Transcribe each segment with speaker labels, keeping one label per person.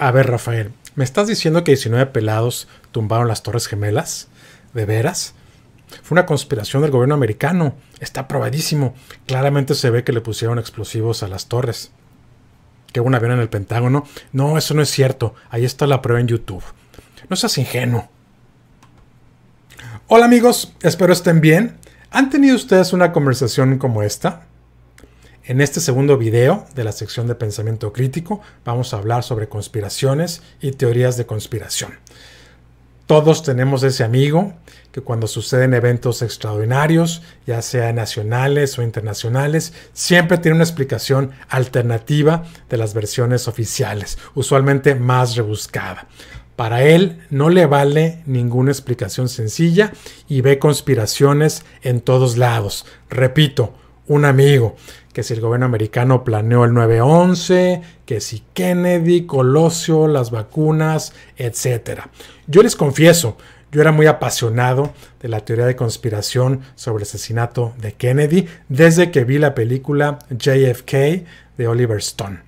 Speaker 1: A ver, Rafael, ¿me estás diciendo que 19 pelados tumbaron las Torres Gemelas? ¿De veras? Fue una conspiración del gobierno americano. Está probadísimo. Claramente se ve que le pusieron explosivos a las torres. Que hubo un avión en el Pentágono. No, eso no es cierto. Ahí está la prueba en YouTube. No seas ingenuo. Hola amigos, espero estén bien. ¿Han tenido ustedes una conversación como esta? En este segundo video de la sección de pensamiento crítico vamos a hablar sobre conspiraciones y teorías de conspiración. Todos tenemos ese amigo que cuando suceden eventos extraordinarios, ya sea nacionales o internacionales, siempre tiene una explicación alternativa de las versiones oficiales, usualmente más rebuscada. Para él no le vale ninguna explicación sencilla y ve conspiraciones en todos lados. Repito, un amigo que si el gobierno americano planeó el 9-11, que si Kennedy, Colosio, las vacunas, etc. Yo les confieso, yo era muy apasionado de la teoría de conspiración sobre el asesinato de Kennedy desde que vi la película JFK de Oliver Stone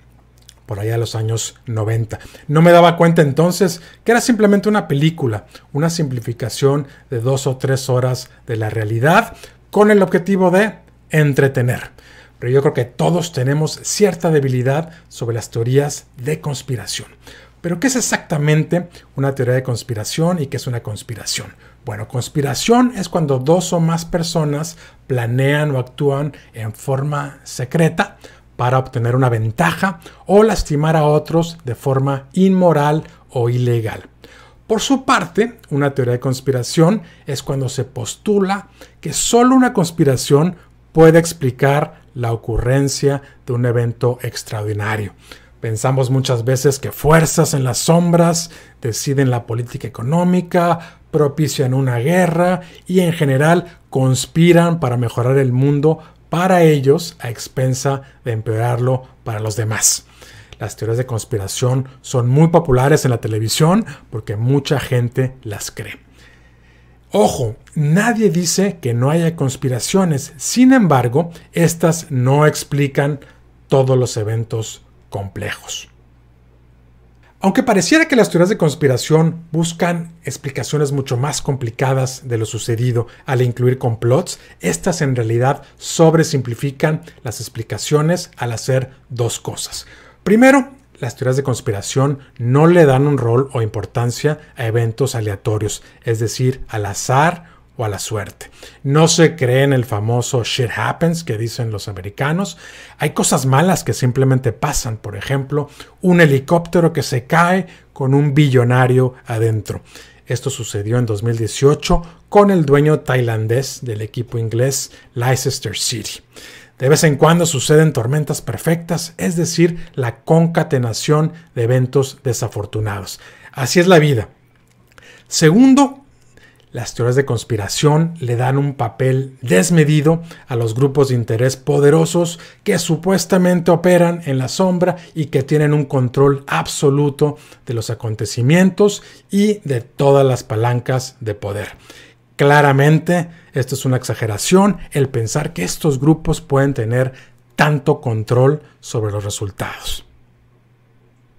Speaker 1: por allá de los años 90. No me daba cuenta entonces que era simplemente una película, una simplificación de dos o tres horas de la realidad con el objetivo de entretener pero yo creo que todos tenemos cierta debilidad sobre las teorías de conspiración. Pero ¿qué es exactamente una teoría de conspiración y qué es una conspiración? Bueno, conspiración es cuando dos o más personas planean o actúan en forma secreta para obtener una ventaja o lastimar a otros de forma inmoral o ilegal. Por su parte, una teoría de conspiración es cuando se postula que solo una conspiración puede explicar la ocurrencia de un evento extraordinario. Pensamos muchas veces que fuerzas en las sombras deciden la política económica, propician una guerra y en general conspiran para mejorar el mundo para ellos a expensa de empeorarlo para los demás. Las teorías de conspiración son muy populares en la televisión porque mucha gente las cree. Ojo, nadie dice que no haya conspiraciones, sin embargo, estas no explican todos los eventos complejos. Aunque pareciera que las teorías de conspiración buscan explicaciones mucho más complicadas de lo sucedido al incluir complots, estas en realidad sobresimplifican las explicaciones al hacer dos cosas. Primero, las teorías de conspiración no le dan un rol o importancia a eventos aleatorios, es decir, al azar o a la suerte. No se cree en el famoso shit happens que dicen los americanos. Hay cosas malas que simplemente pasan, por ejemplo, un helicóptero que se cae con un billonario adentro. Esto sucedió en 2018 con el dueño tailandés del equipo inglés Leicester City. De vez en cuando suceden tormentas perfectas, es decir, la concatenación de eventos desafortunados. Así es la vida. Segundo, las teorías de conspiración le dan un papel desmedido a los grupos de interés poderosos que supuestamente operan en la sombra y que tienen un control absoluto de los acontecimientos y de todas las palancas de poder. Claramente, esto es una exageración, el pensar que estos grupos pueden tener tanto control sobre los resultados.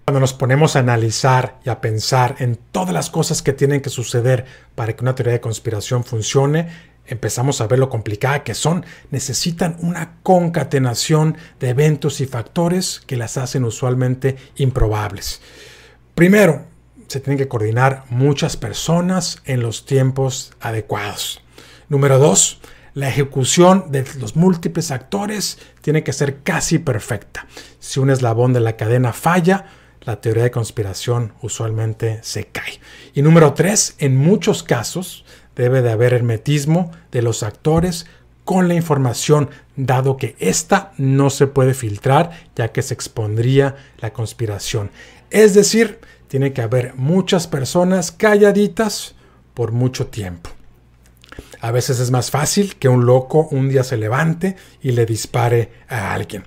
Speaker 1: Cuando nos ponemos a analizar y a pensar en todas las cosas que tienen que suceder para que una teoría de conspiración funcione, empezamos a ver lo complicada que son. Necesitan una concatenación de eventos y factores que las hacen usualmente improbables. Primero, se tienen que coordinar muchas personas en los tiempos adecuados. Número dos, la ejecución de los múltiples actores tiene que ser casi perfecta. Si un eslabón de la cadena falla, la teoría de conspiración usualmente se cae. Y número tres, en muchos casos debe de haber hermetismo de los actores con la información, dado que ésta no se puede filtrar ya que se expondría la conspiración. Es decir, tiene que haber muchas personas calladitas por mucho tiempo. A veces es más fácil que un loco un día se levante y le dispare a alguien.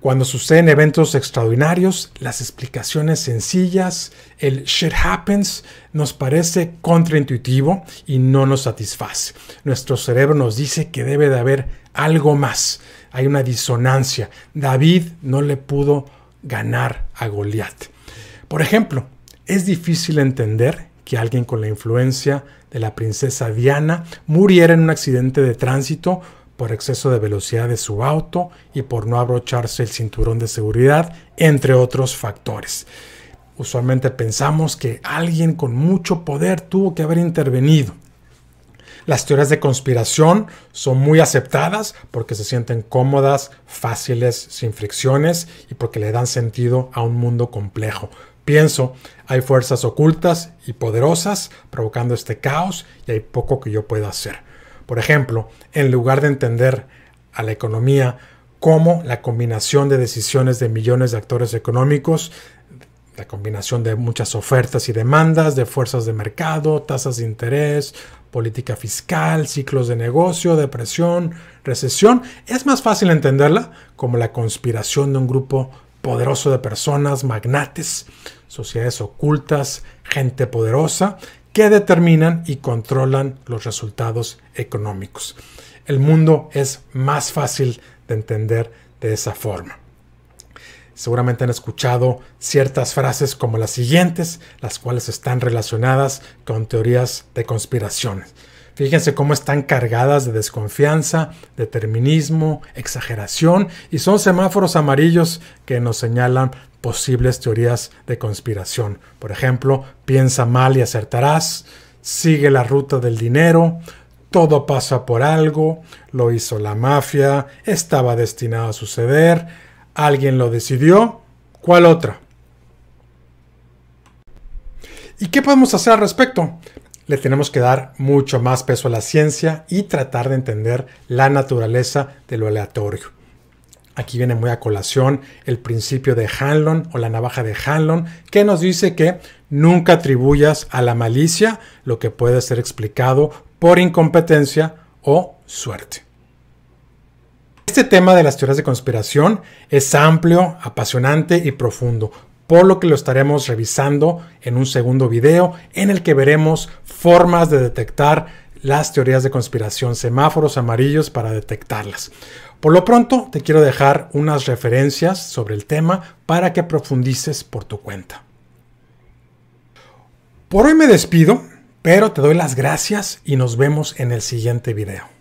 Speaker 1: Cuando suceden eventos extraordinarios, las explicaciones sencillas, el shit happens, nos parece contraintuitivo y no nos satisface. Nuestro cerebro nos dice que debe de haber algo más. Hay una disonancia. David no le pudo ganar a Goliath. Por ejemplo, es difícil entender que alguien con la influencia de la princesa Diana muriera en un accidente de tránsito por exceso de velocidad de su auto y por no abrocharse el cinturón de seguridad, entre otros factores. Usualmente pensamos que alguien con mucho poder tuvo que haber intervenido. Las teorías de conspiración son muy aceptadas porque se sienten cómodas, fáciles, sin fricciones y porque le dan sentido a un mundo complejo. Pienso, hay fuerzas ocultas y poderosas provocando este caos y hay poco que yo pueda hacer. Por ejemplo, en lugar de entender a la economía como la combinación de decisiones de millones de actores económicos, la combinación de muchas ofertas y demandas, de fuerzas de mercado, tasas de interés, política fiscal, ciclos de negocio, depresión, recesión, es más fácil entenderla como la conspiración de un grupo poderoso de personas, magnates, sociedades ocultas, gente poderosa, que determinan y controlan los resultados económicos. El mundo es más fácil de entender de esa forma. Seguramente han escuchado ciertas frases como las siguientes, las cuales están relacionadas con teorías de conspiraciones. Fíjense cómo están cargadas de desconfianza, determinismo, exageración y son semáforos amarillos que nos señalan posibles teorías de conspiración. Por ejemplo, piensa mal y acertarás, sigue la ruta del dinero, todo pasa por algo, lo hizo la mafia, estaba destinado a suceder, alguien lo decidió, ¿cuál otra? ¿Y qué podemos hacer al respecto? le tenemos que dar mucho más peso a la ciencia y tratar de entender la naturaleza de lo aleatorio. Aquí viene muy a colación el principio de Hanlon o la navaja de Hanlon, que nos dice que nunca atribuyas a la malicia lo que puede ser explicado por incompetencia o suerte. Este tema de las teorías de conspiración es amplio, apasionante y profundo por lo que lo estaremos revisando en un segundo video en el que veremos formas de detectar las teorías de conspiración, semáforos amarillos para detectarlas. Por lo pronto te quiero dejar unas referencias sobre el tema para que profundices por tu cuenta. Por hoy me despido, pero te doy las gracias y nos vemos en el siguiente video.